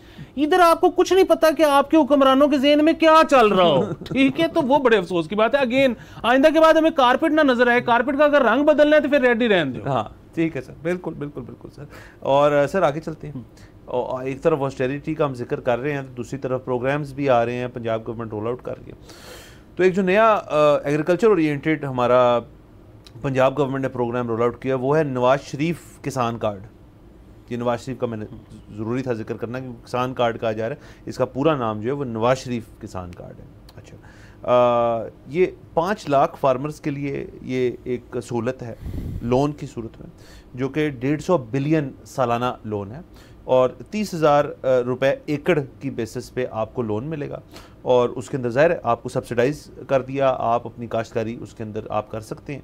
इधर आपको कुछ नहीं पता कि आपके हुक्मरानों के जेन में क्या चल रहा हो ठीक है तो वो बड़े अफसोस की बात है अगेन आइंदा के बाद हमें कारपेट ना नजर आए कारपेट का अगर रंग बदलना है तो फिर रेडी रहने दो हाँ ठीक है सर बिल्कुल बिल्कुल बिल्कुल सर और सर आगे चलते हैं और एक तरफ ऑस्टेरिटी का हम जिक्र कर रहे हैं तो दूसरी तरफ प्रोग्राम्स भी आ रहे हैं पंजाब गवर्नमेंट रोल आउट कर रही है तो एक जो नया एग्रीकल्चर ओरिएंटेड हमारा पंजाब गवर्नमेंट ने प्रोग्राम रोल आउट किया वो है नवाज शरीफ किसान कार्ड ये नवाज़ शरीफ का मैंने ज़रूरी था जिक्र करना कि किसान कार्ड कहा जा रहा है इसका पूरा नाम जो है वो नवाज़ शरीफ किसान कार्ड है अच्छा आ, ये पाँच लाख फार्मर्स के लिए ये एक सहूलत है लोन की सूरत में जो कि डेढ़ सौ बिलियन सालाना लोन है और तीस हज़ार रुपये एकड़ की बेसिस पे आपको लोन मिलेगा और उसके अंदर ज़ाहिर है आपको सब्सिडाइज कर दिया आप अपनी काश्तकारी उसके अंदर आप कर सकते हैं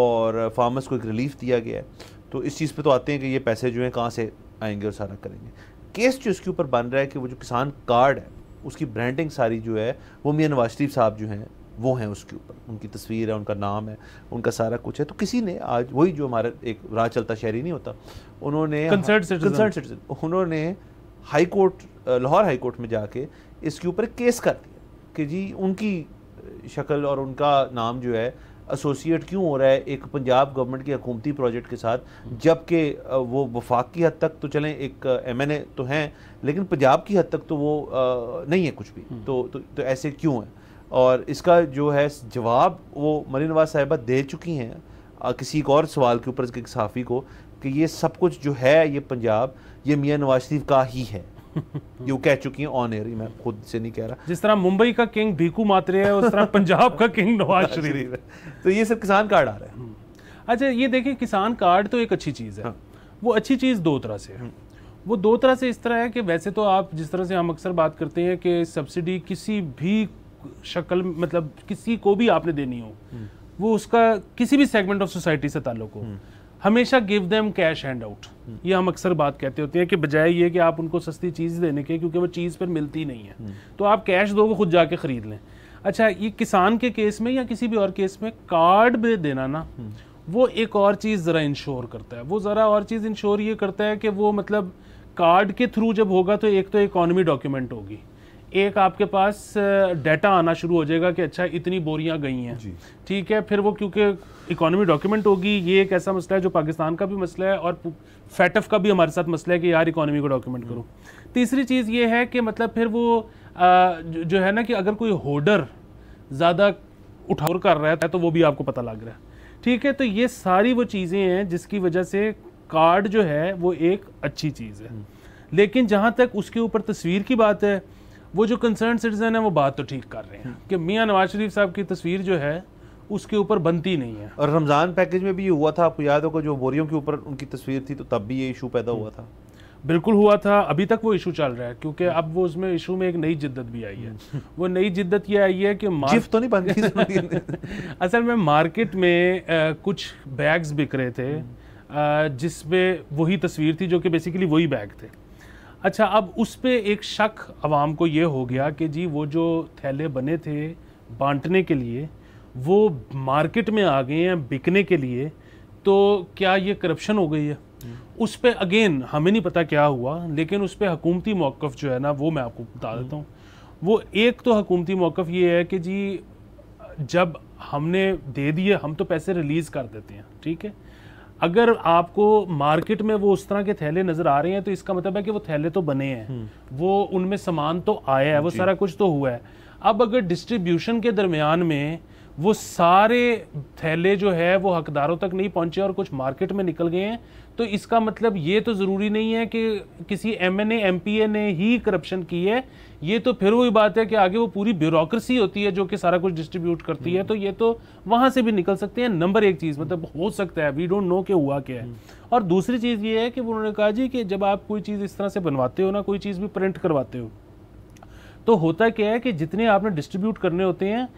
और फार्मर्स को एक रिलीफ दिया गया है तो इस चीज़ पे तो आते हैं कि ये पैसे जो हैं कहाँ से आएंगे और सारा करेंगे केस जो इसके ऊपर बन रहा है कि वो जो किसान कार्ड है उसकी ब्रांडिंग सारी जो है वो मियाँ नवाज शरीफ साहब जो हैं वो हैं उसके ऊपर उनकी तस्वीर है उनका नाम है उनका सारा कुछ है तो किसी ने आज वही जो हमारा एक राह चलता शहरी नहीं होता उन्होंने उन्होंने high court Lahore high court में जाके इसके ऊपर केस कर दिया कि जी उनकी शक्ल और उनका नाम जो है एसोसिएट क्यों हो रहा है एक पंजाब गवर्नमेंट के हकूमती प्रोजेक्ट के साथ जबकि वो वफाक की हद तक तो चलें एक एम एन ए तो हैं लेकिन पंजाब की हद तक तो वो नहीं है कुछ भी हम्म। तो, तो, तो ऐसे क्यों हैं और इसका जो है जवाब वो मरी नवाज साहिबा दे चुकी हैं किसी एक और सवाल के ऊपर इसके सहाफ़ी को कि ये सब कुछ जो है ये पंजाब ये मियाँ नवाज शरीफ का ही है यू कह चुकी हैं ऑन एयर मैं खुद से नहीं कह रहा जिस तरह मुंबई का किंग भीकू मात्रे है उस तरह पंजाब का किंग नवाज शरीफ है तो ये सब किसान कार्ड आ रहा है हम्म। अच्छा ये देखिए किसान कार्ड तो एक अच्छी चीज़ है हाँ। वो अच्छी चीज़ दो तरह से है वो दो तरह से इस तरह है कि वैसे तो आप जिस तरह से हम अक्सर बात करते हैं कि सब्सिडी किसी भी शक्ल मतलब किसी को भी आपने देनी हो हम्म। वो उसका किसी भी सेगमेंट ऑफ सोसाइटी से ताल्लुक हो हम्म। हमेशा give them cash handout ये हम अक्सर बात कहते होते हैं कि बजाय ये कि आप उनको सस्ती चीज़ देने के क्योंकि वो चीज़ पर मिलती नहीं है हम्म। तो आप कैश दो वो खुद जाके ख़रीद लें अच्छा ये किसान के केस में या किसी भी और केस में कार्ड में देना ना हम्म। वो एक और चीज़ ज़रा इंश्योर करता है वो ज़रा और चीज़ इंश्योर ये करता है कि वो मतलब कार्ड के थ्रू जब होगा तो एक तो इकोनॉमी डॉक्यूमेंट होगी एक आपके पास डाटा आना शुरू हो जाएगा कि अच्छा इतनी बोरियां गई हैं ठीक है फिर वो क्योंकि इकोनॉमी डॉक्यूमेंट होगी ये एक ऐसा मसला है जो पाकिस्तान का भी मसला है और फैटफ का भी हमारे साथ मसला है कि यार इकोनॉमी को डॉक्यूमेंट हम्म। करो तीसरी चीज़ ये है कि मतलब फिर वो आ, जो है ना कि अगर कोई होल्डर ज़्यादा उठावर कर रहा है तो वो भी आपको पता लग रहा है ठीक है तो ये सारी वो चीज़ें हैं जिसकी वजह से कार्ड जो है वो एक अच्छी चीज़ है हम्म। लेकिन जहाँ तक उसके ऊपर तस्वीर की बात है वो जो कंसर्न सिटीज़न है वो बात तो ठीक कर रहे हैं हम्म। कि मियाँ नवाज शरीफ साहब की तस्वीर जो है उसके ऊपर बनती नहीं है और रमज़ान पैकेज में भी ये हुआ था आपको याद होगा जो बोरियों के ऊपर उनकी तस्वीर थी तो तब भी ये इशू पैदा हुआ हम्म। था बिल्कुल हुआ था अभी तक वो इशू चल रहा है क्योंकि हम्म। अब वो उसमें इशू में एक नई जिद्दत भी आई है वो नई जिद्दत ये आई है कि मार्क तो नहीं बनती असल में मार्केट में आ, कुछ बैग्स बिक रहे थे जिसमें वही तस्वीर थी जो कि बेसिकली वही बैग थे अच्छा अब उस पर एक शक आवाम को ये हो गया कि जी वो जो थैले बने थे बांटने के लिए वो मार्केट में आ गए हैं बिकने के लिए तो क्या ये करप्शन हो गई है हम्म। उस पर अगेन हमें नहीं पता क्या हुआ लेकिन उस पर हकूमती मौक़ जो है ना वो मैं आपको बता देता हम्म। हूँ वो एक तो हकूमती मौक़ ये है कि जी जब हमने दे दिए हम तो पैसे रिलीज़ कर देते हैं ठीक है अगर आपको मार्केट में वो उस तरह के थैले नजर आ रहे हैं तो इसका मतलब है कि वो थैले तो बने हैं हम्म। वो उनमें सामान तो आया है वो सारा कुछ तो हुआ है अब अगर डिस्ट्रीब्यूशन के दरमियान में वो सारे थैले जो है वो हकदारों तक नहीं पहुंचे और कुछ मार्केट में निकल गए हैं तो इसका मतलब ये तो ज़रूरी नहीं है कि किसी एम एन ने ही करप्शन की है ये तो फिर वही बात है कि आगे वो पूरी ब्यूरोक्रेसी होती है जो कि सारा कुछ डिस्ट्रीब्यूट करती है हम्म। तो ये तो वहाँ से भी निकल सकते हैं नंबर एक चीज़ मतलब हो सकता है वी डोंट नो कि हुआ क्या है हम्म। और दूसरी चीज़ ये है कि उन्होंने कहा जी कि जब आप कोई चीज़ इस तरह से बनवाते हो ना कोई चीज़ भी प्रिंट करवाते हो तो होता क्या है कि जितने आपने डिस्ट्रीब्यूट करने होते हैं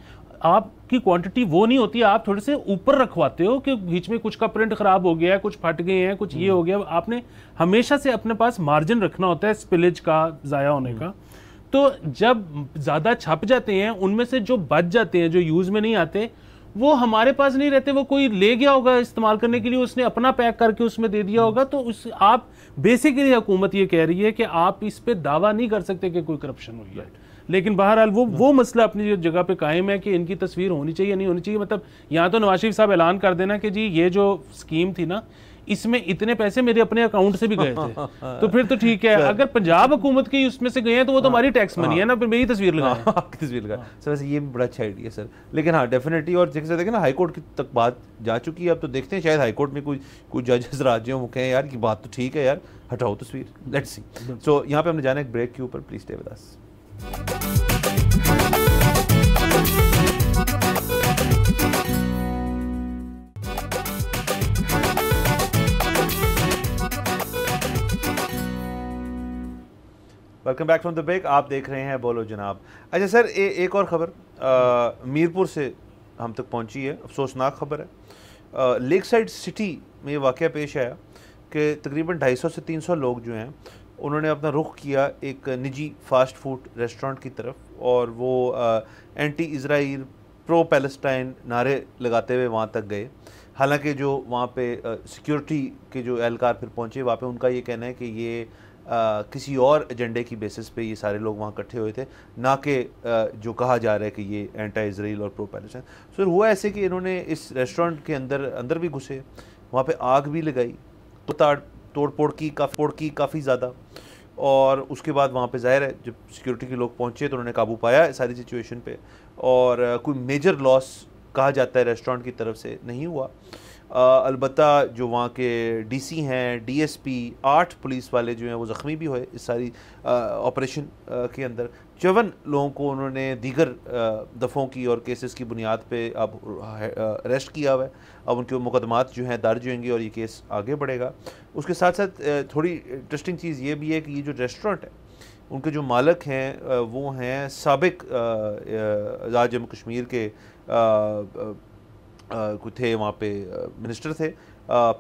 आपकी क्वांटिटी वो नहीं होती आप थोड़े से ऊपर रखवाते हो कि बीच में कुछ का प्रिंट खराब हो गया है कुछ फट गए हैं कुछ ये हो गया हम्म। आपने हमेशा से अपने पास मार्जिन रखना होता है स्पिलेज का ज़ाया होने का हम्म। तो जब ज़्यादा छप जाते हैं उनमें से जो बच जाते हैं जो यूज़ में नहीं आते वो हमारे पास नहीं रहते वो कोई ले गया होगा इस्तेमाल करने के लिए उसने अपना पैक करके उसमें दे दिया होगा तो उस आप बेसिकली हुकूमत ये कह रही है कि आप इस पर दावा नहीं कर सकते कि कोई करप्शन हुई है लेकिन बहरहाल वो वो मसला अपनी जगह पे कायम है कि इनकी तस्वीर होनी चाहिए नहीं होनी चाहिए मतलब यहाँ तो नवाज शरीफ साहब ऐलान कर देना कि जी ये जो स्कीम थी ना इसमें इतने पैसे मेरे अपने अकाउंट से भी गए थे तो फिर तो ठीक है अगर पंजाब हुकूमत की उसमें से गए हैं तो वो तो हमारी टैक्स मनी हाँ। है ना फिर मेरी तस्वीर लगा हाँ, तस्वीर लगा सर वैसे ये बड़ा अच्छा आइडिया सर लेकिन हाँ डेफिनेटली और जैसे देखें ना हाईकोर्ट की तक बात जा चुकी है अब तो देखते हैं शायद हाईकोर्ट में कुछ कुछ जजेस राज्य वो कहें यार की बात तो ठीक है यार हटाओ तस्वीर लेट सी सो यहाँ पे हमने जाना एक ब्रेक के ऊपर please stay with us welcome back from the break आप देख रहे हैं बोलो जनाब अच्छा सर ए, एक और खबर मीरपुर से हम तक पहुंची है अफसोसनाक खबर है लेक साइड सिटी में ये वाक़ पेश आया कि तकरीबन 250 से 300 लोग जो हैं उन्होंने अपना रुख किया एक निजी फास्ट फूड रेस्टोरेंट की तरफ और वो आ, एंटी इसराइल प्रो पैलेस्टाइन नारे लगाते हुए वहाँ तक गए हालांकि जो वहाँ पे सिक्योरिटी के जो एहलकार फिर पहुँचे वहाँ पे उनका ये कहना है कि ये आ, किसी और एजेंडे की बेसिस पे ये सारे लोग वहाँ इकट्ठे हुए थे ना कि जो कहा जा रहा है कि ये एंटी इसराइल और प्रो पैलेस्टाइन सर हुआ ऐसे कि इन्होंने इस रेस्टोरेंट के अंदर अंदर भी घुसे वहाँ पे आग भी लगाई तो ताड़ तोड़ फोड़ की काफ़ी फोड़ की काफ़ी ज़्यादा और उसके बाद वहाँ पे जाहिर है जब सिक्योरिटी के लोग पहुँचे तो उन्होंने काबू पाया सारी सिचुएशन पे और कोई मेजर लॉस कहा जाता है रेस्टोरेंट की तरफ से नहीं हुआ अलबत् जो वहाँ के डीसी हैं डीएसपी आठ पुलिस वाले जो हैं वो ज़ख्मी भी हुए इस सारी ऑपरेशन के अंदर चौवन लोगों को उन्होंने दीगर दफ़ों की और केसेस की बुनियाद पे अब अरेस्ट किया हुआ है अब उनके मुकदमात जो हैं दर्ज होंगे और ये केस आगे बढ़ेगा उसके साथ साथ थोड़ी इंटरेस्टिंग चीज़ ये भी है कि ये जो रेस्टोरेंट है उनके जो मालक हैं वो हैं सबक आज़ाद जम्मू कश्मीर के कुछ थे वहाँ पे मिनिस्टर थे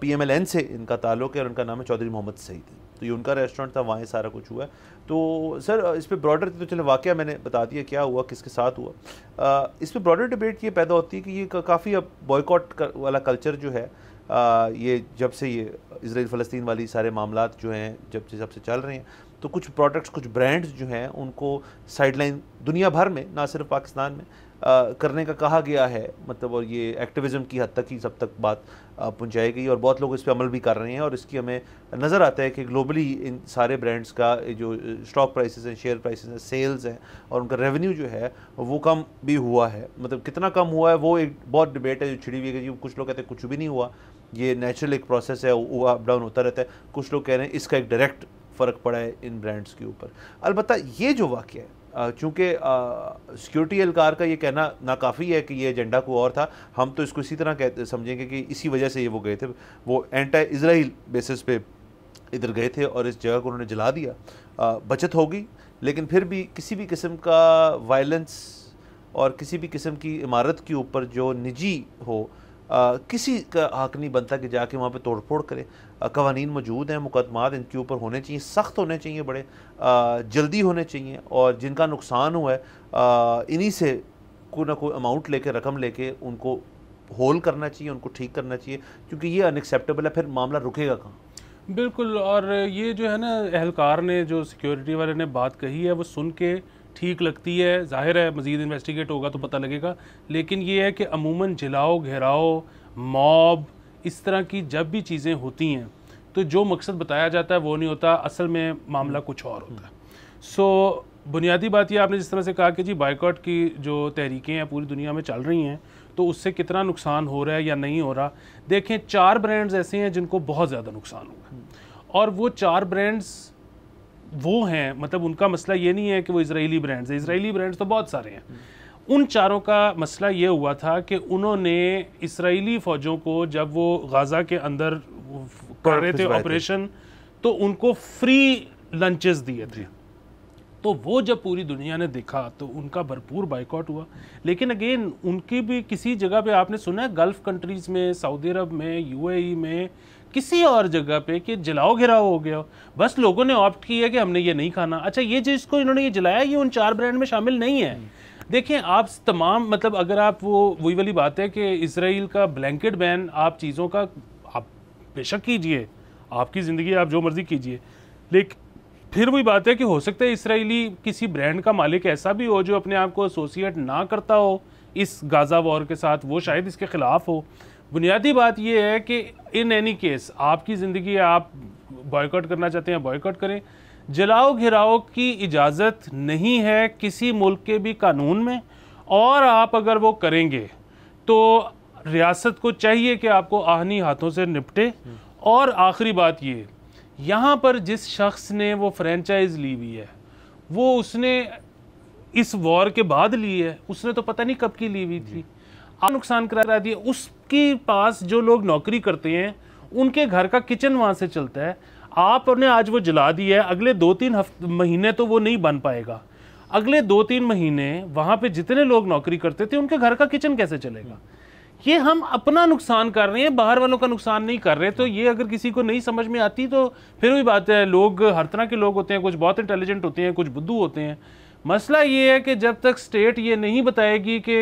पी एम एल एन से इनका ताल्लुक़ है और उनका नाम है चौधरी मोहम्मद सईद तो ये उनका रेस्टोरेंट था वहाँ सारा कुछ हुआ है तो सर इस पर ब्रॉडर तो चले वाक़ मैंने बता दिया क्या हुआ किसके साथ हुआ आ, इस पर ब्रॉडर डिबेट ये पैदा होती है कि ये का, काफ़ी अब बॉयकॉट वाला कल्चर जो है आ, ये जब से ये इसराइल फ़लस्तीन वाली सारे मामला जो हैं जब से जब से चल रहे हैं तो कुछ प्रोडक्ट्स कुछ ब्रांड्स जो हैं उनको साइडलाइन दुनिया भर में ना सिर्फ पाकिस्तान में करने का कहा गया है मतलब और ये एक्टिविज़म की हद तक ही सब तक बात पहुँचाई गई और बहुत लोग इस पर अमल भी कर रहे हैं और इसकी हमें नज़र आता है कि ग्लोबली इन सारे ब्रांड्स का जो स्टॉक प्राइसेस हैं शेयर प्राइसेस हैं सेल्स हैं और उनका रेवेन्यू जो है वो कम भी हुआ है मतलब कितना कम हुआ है वो एक बहुत डिबेट है जो छिड़ी हुई है कि कुछ लोग कहते हैं कुछ भी नहीं हुआ ये नेचुरल एक प्रोसेस है वो अप डाउन होता रहता है कुछ लोग कह रहे हैं इसका एक डायरेक्ट फ़र्क पड़ा है इन ब्रांड्स के ऊपर अलबत् ये जो वाक्य है चूँकि सिक्योरिटी एहलकार का ये कहना नाकाफ़ी है कि ये एजेंडा को और था हम तो इसको इसी तरह कहते समझेंगे कि इसी वजह से ये वो गए थे वो एंटा इसराइल बेसिस पे इधर गए थे और इस जगह को उन्होंने जला दिया बचत होगी लेकिन फिर भी किसी भी किस्म का वायलेंस और किसी भी किस्म की इमारत के ऊपर जो निजी हो आ, किसी का हक नहीं बनता कि जाके वहाँ पे तोड़फोड़ करें कवानीन मौजूद हैं मुकदमा इनके ऊपर होने चाहिए सख्त होने चाहिए बड़े जल्दी होने चाहिए और जिनका नुकसान हुआ है इन्हीं से कोई ना कोई अमाउंट लेके रकम लेके उनको होल करना चाहिए उनको ठीक करना चाहिए क्योंकि ये अनएक्सेप्टेबल है फिर मामला रुकेगा कहाँ बिल्कुल और ये जो है ना एहलकार ने जो सिक्योरिटी वाले ने बात कही है वो सुन के ठीक लगती है जाहिर है मज़ीद इन्वेस्टिगेट होगा तो पता लगेगा लेकिन ये है कि अमूमन जलाओ घेराओ मॉब इस तरह की जब भी चीज़ें होती हैं तो जो मकसद बताया जाता है वो नहीं होता असल में मामला कुछ और होता है सो so, बुनियादी बात यह आपने जिस तरह से कहा कि जी बाइकआउट की जो तहरीकें हैं पूरी दुनिया में चल रही हैं तो उससे कितना नुकसान हो रहा है या नहीं हो रहा देखें चार ब्रांड्स ऐसे हैं जिनको बहुत ज़्यादा नुकसान हुआ और वो चार ब्रांड्स वो हैं मतलब उनका मसला ये नहीं है कि वो इसराइली ब्रांड्स हैं इसराइली ब्रांड्स तो बहुत सारे हैं उन चारों का मसला ये हुआ था कि उन्होंने इसराइली फ़ौजों को जब वो गाज़ा के अंदर कर रहे थे ऑपरेशन तो उनको फ्री लंचेस दिए थे तो वो जब पूरी दुनिया ने देखा तो उनका भरपूर बाइकआउट हुआ लेकिन अगेन उनकी भी किसी जगह पे आपने सुना है गल्फ़ कंट्रीज़ में सऊदी अरब में यूएई e में किसी और जगह पे कि जलाओ घिराव हो गया बस लोगों ने ऑप्ट किया कि हमने ये नहीं खाना अच्छा ये जिसको इन्होंने ये जलाया ये उन चार ब्रांड में शामिल नहीं है देखिए आप तमाम मतलब अगर आप वो वही वाली बात है कि इसराइल का ब्लैंकेट बैन आप चीज़ों का आप बेशक कीजिए आपकी ज़िंदगी आप जो मर्ज़ी कीजिए लेकिन फिर वही बात है कि हो सकता है इसराइली किसी ब्रांड का मालिक ऐसा भी हो जो अपने आप को एसोसिएट ना करता हो इस गाज़ा वॉर के साथ वो शायद इसके ख़िलाफ़ हो बुनियादी बात यह है कि इन एनी केस आपकी ज़िंदगी आप बॉयकॉट करना चाहते हैं बॉयकॉट करें जलाओ घिराओ की इजाज़त नहीं है किसी मुल्क के भी कानून में और आप अगर वो करेंगे तो रियासत को चाहिए कि आपको आहनी हाथों से निपटे और आखिरी बात ये यहाँ पर जिस शख्स ने वो फ्रेंचाइज ली हुई है वो उसने इस वॉर के बाद ली है उसने तो पता नहीं कब की ली हुई थी आप नुकसान करा दिए उसके पास जो लोग नौकरी करते हैं उनके घर का किचन वहाँ से चलता है आपने आज वो जला दी है अगले दो तीन हफ्ते महीने तो वो नहीं बन पाएगा अगले दो तीन महीने वहाँ पे जितने लोग नौकरी करते थे उनके घर का किचन कैसे चलेगा ये हम अपना नुकसान कर रहे हैं बाहर वालों का नुकसान नहीं कर रहे तो ये अगर किसी को नहीं समझ में आती तो फिर वही बात है लोग हर तरह के लोग होते हैं कुछ बहुत इंटेलिजेंट होते हैं कुछ बुद्धू होते हैं मसला ये है कि जब तक स्टेट ये नहीं बताएगी कि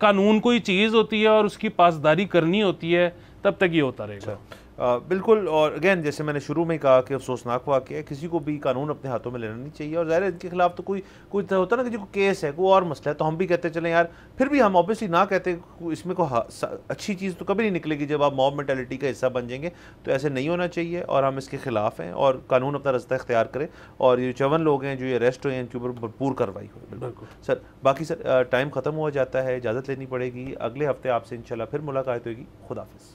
कानून कोई चीज़ होती है और उसकी पासदारी करनी होती है तब तक ये होता रहेगा अच्छा। आ, बिल्कुल और अगेन जैसे मैंने शुरू में कहा कि अफसोसनाक हुआ है किसी को भी कानून अपने हाथों में लेना नहीं चाहिए और ज़ाहिर इनके खिलाफ तो कोई कोई होता ना कि जो केस है कोई और मसला है तो हम भी कहते चले यार फिर भी हम ऑब्वियसली ना कहते इसमें को अच्छी चीज़ तो कभी नहीं निकलेगी जब आप मॉब मेंटेलिटी का हिस्सा बन जाएंगे तो ऐसे नहीं होना चाहिए और हम इसके ख़िलाफ़ हैं और कानून अपना रास्ता इख्तियार करें और ये चवन लोग हैं जो ये अरेस्ट हुए हैं इनके ऊपर भरपूर कार्रवाई हो बिल्कुल सर बाकी सर टाइम ख़त्म हुआ जाता है इजाज़त लेनी पड़ेगी अगले हफ्ते आपसे इन फिर मुलाकात होगी खुदाफिज़